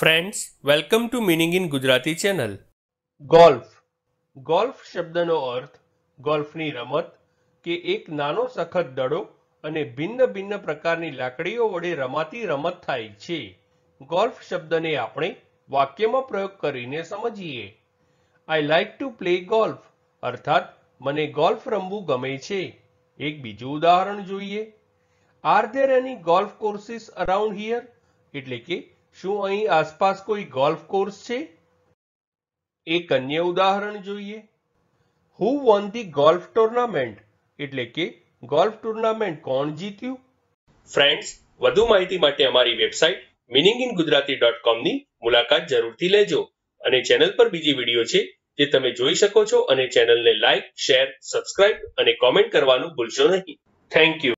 friends welcome to meaning in Gujarati channel golf golf શબ્દનો અર્થ ગોલ્ફની રમત કે એક નાનો સખત દડો અને ભિન્ન ભિન્ન પ્રકારની લાકડીઓ વડે રમાતી રમત થાય છે ગોલ્ફ શબ્દને આપણે વાક્યમાં પ્રયોગ કરીને સમજીએ I like to play golf અર્થાત મને ગોલ્ફ રમવું ગમે છે એક બીજું ઉદાહરણ જોઈએ are there any golf courses around here એટલે કે શું અહીં આસપાસ કોઈ ગોલ્ફ કોર્સ છે એક અન્ય ઉદાહરણ જોઈએ who won the golf tournament એટલે કે ગોલ્ફ ટુર્નામેન્ટ કોણ જીત્યું ફ્રેન્ડ્સ વધુ માહિતી માટે અમારી website meaning in Gujarati dot કોમની મુલાકાત જરૂરથી લેજો અને ચેનલ પર બીજી વિડીયો છે જે તમે જોઈ શકો છો અને ચેનલને લાઇક શેર સબસ્ક્રાઇબ અને કોમેન્ટ કરવાનું ભૂલશો નહીં થેન્ક યુ